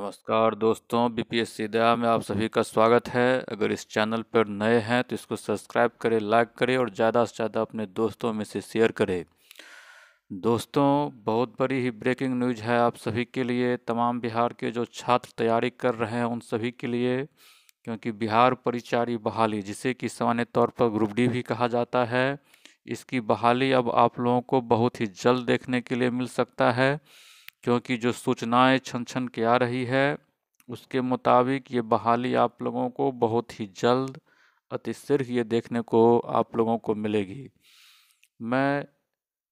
नमस्कार दोस्तों बीपीएससी दया में आप सभी का स्वागत है अगर इस चैनल पर नए हैं तो इसको सब्सक्राइब करें लाइक करें और ज़्यादा से ज़्यादा अपने दोस्तों में से शेयर करें दोस्तों बहुत बड़ी ही ब्रेकिंग न्यूज है आप सभी के लिए तमाम बिहार के जो छात्र तैयारी कर रहे हैं उन सभी के लिए क्योंकि बिहार परिचारी बहाली जिसे कि सामान्य तौर पर ग्रुप डी भी कहा जाता है इसकी बहाली अब आप लोगों को बहुत ही जल्द देखने के लिए मिल सकता है क्योंकि जो सूचनाएं छन छन के आ रही है उसके मुताबिक ये बहाली आप लोगों को बहुत ही जल्द अति शीघ्र ये देखने को आप लोगों को मिलेगी मैं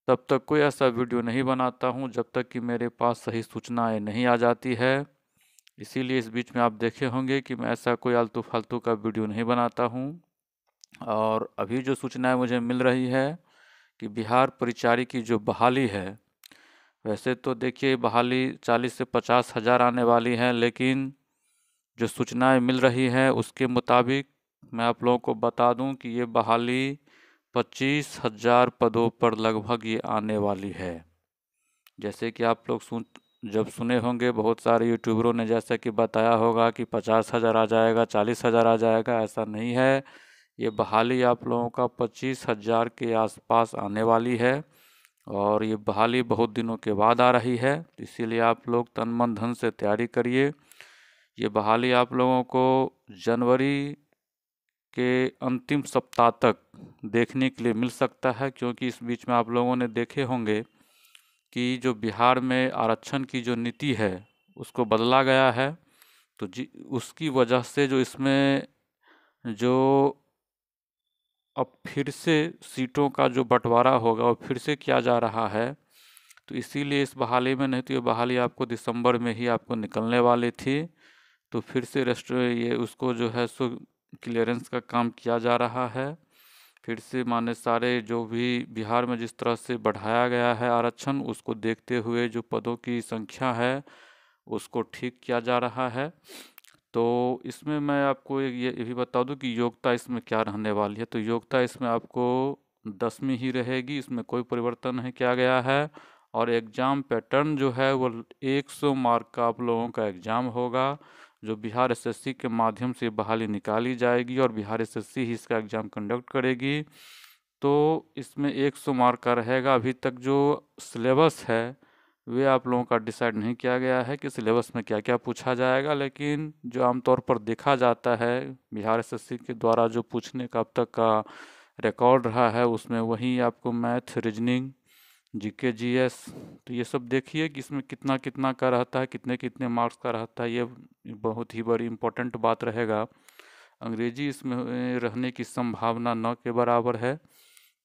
तब तक कोई ऐसा वीडियो नहीं बनाता हूँ जब तक कि मेरे पास सही सूचनाएं नहीं आ जाती है इसीलिए इस बीच में आप देखे होंगे कि मैं ऐसा कोई आलतू फालतू का वीडियो नहीं बनाता हूँ और अभी जो सूचनाएं मुझे मिल रही है कि बिहार परिचारी की जो बहाली है वैसे तो देखिए बहाली चालीस से पचास हज़ार आने वाली हैं लेकिन जो सूचनाएं मिल रही हैं उसके मुताबिक मैं आप लोगों को बता दूं कि ये बहाली पच्चीस हज़ार पदों पर लगभग ये आने वाली है जैसे कि आप लोग सुन जब सुने होंगे बहुत सारे यूट्यूबरों ने जैसा कि बताया होगा कि पचास हज़ार आ जाएगा चालीस हज़ार आ जाएगा ऐसा नहीं है ये बहाली आप लोगों का पच्चीस हज़ार के आसपास आने वाली है और ये बहाली बहुत दिनों के बाद आ रही है तो इसीलिए आप लोग तन मन धन से तैयारी करिए ये बहाली आप लोगों को जनवरी के अंतिम सप्ताह तक देखने के लिए मिल सकता है क्योंकि इस बीच में आप लोगों ने देखे होंगे कि जो बिहार में आरक्षण की जो नीति है उसको बदला गया है तो जी उसकी वजह से जो इसमें जो अब फिर से सीटों का जो बंटवारा होगा वो फिर से किया जा रहा है तो इसीलिए इस बहाली में नहीं तो ये बहाली आपको दिसंबर में ही आपको निकलने वाली थी तो फिर से रेस्ट ये उसको जो है सो क्लियरेंस का काम किया जा रहा है फिर से माने सारे जो भी बिहार में जिस तरह से बढ़ाया गया है आरक्षण उसको देखते हुए जो पदों की संख्या है उसको ठीक किया जा रहा है तो इसमें मैं आपको ये ये भी बता दूं कि योग्यता इसमें क्या रहने वाली है तो योग्यता इसमें आपको दसवीं ही रहेगी इसमें कोई परिवर्तन नहीं किया गया है और एग्ज़ाम पैटर्न जो है वो 100 मार्क का आप लोगों का एग्ज़ाम होगा जो बिहार एसएससी के माध्यम से बहाली निकाली जाएगी और बिहार एसएससी ही इसका एग्ज़ाम कंडक्ट करेगी तो इसमें 100 मार्क का रहेगा अभी तक जो सिलेबस है वे आप लोगों का डिसाइड नहीं किया गया है कि सिलेबस में क्या क्या पूछा जाएगा लेकिन जो आमतौर पर देखा जाता है बिहार एस के द्वारा जो पूछने का अब तक का रिकॉर्ड रहा है उसमें वही आपको मैथ रीजनिंग जी के जी एस तो ये सब देखिए कि इसमें कितना कितना का रहता है कितने कितने मार्क्स का रहता है ये बहुत ही बड़ी इम्पोर्टेंट बात रहेगा अंग्रेजी इसमें रहने की संभावना न के बराबर है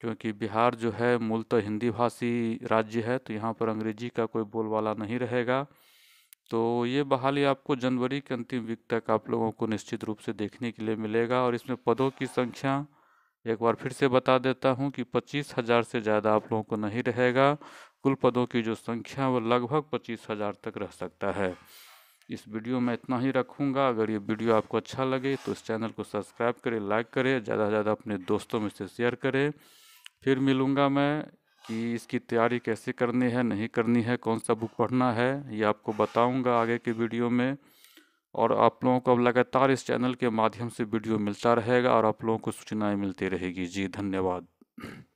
क्योंकि बिहार जो है मूलतः तो हिंदी भाषी राज्य है तो यहाँ पर अंग्रेजी का कोई बोलवाला नहीं रहेगा तो ये बहाली आपको जनवरी के अंतिम वीक तक आप लोगों को निश्चित रूप से देखने के लिए मिलेगा और इसमें पदों की संख्या एक बार फिर से बता देता हूँ कि पच्चीस हज़ार से ज़्यादा आप लोगों को नहीं रहेगा कुल पदों की जो संख्या वो लगभग पच्चीस हज़ार तक रह सकता है इस वीडियो में इतना ही रखूँगा अगर ये वीडियो आपको अच्छा लगे तो इस चैनल को सब्सक्राइब करें लाइक करें ज़्यादा से ज़्यादा अपने दोस्तों में से शेयर करें फिर मिलूँगा मैं कि इसकी तैयारी कैसे करनी है नहीं करनी है कौन सा बुक पढ़ना है ये आपको बताऊँगा आगे के वीडियो में और आप लोगों को अब लगातार इस चैनल के माध्यम से वीडियो मिलता रहेगा और आप लोगों को सूचनाएँ मिलती रहेगी जी धन्यवाद